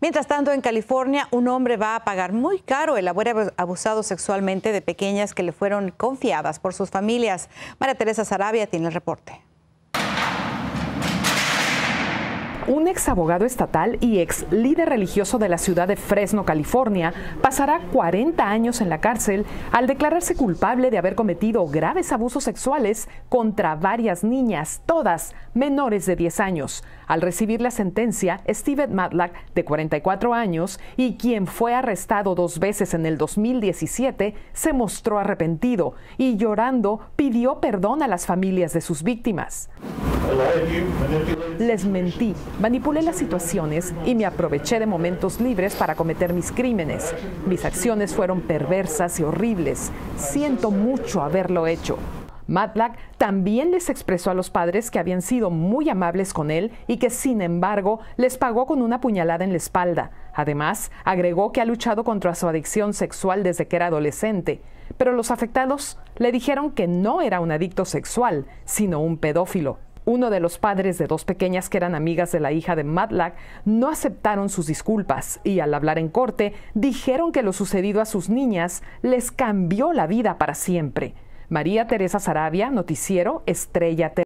Mientras tanto, en California, un hombre va a pagar muy caro el haber abusado sexualmente de pequeñas que le fueron confiadas por sus familias. María Teresa Sarabia tiene el reporte. un ex abogado estatal y ex líder religioso de la ciudad de Fresno, California, pasará 40 años en la cárcel al declararse culpable de haber cometido graves abusos sexuales contra varias niñas, todas menores de 10 años. Al recibir la sentencia, Steven Matlack, de 44 años, y quien fue arrestado dos veces en el 2017, se mostró arrepentido y llorando pidió perdón a las familias de sus víctimas. Les mentí, manipulé las situaciones y me aproveché de momentos libres para cometer mis crímenes. Mis acciones fueron perversas y horribles. Siento mucho haberlo hecho. Matlack también les expresó a los padres que habían sido muy amables con él y que, sin embargo, les pagó con una puñalada en la espalda. Además, agregó que ha luchado contra su adicción sexual desde que era adolescente, pero los afectados le dijeron que no era un adicto sexual, sino un pedófilo uno de los padres de dos pequeñas que eran amigas de la hija de Matlack, no aceptaron sus disculpas y al hablar en corte dijeron que lo sucedido a sus niñas les cambió la vida para siempre. María Teresa Sarabia, noticiero Estrella TV.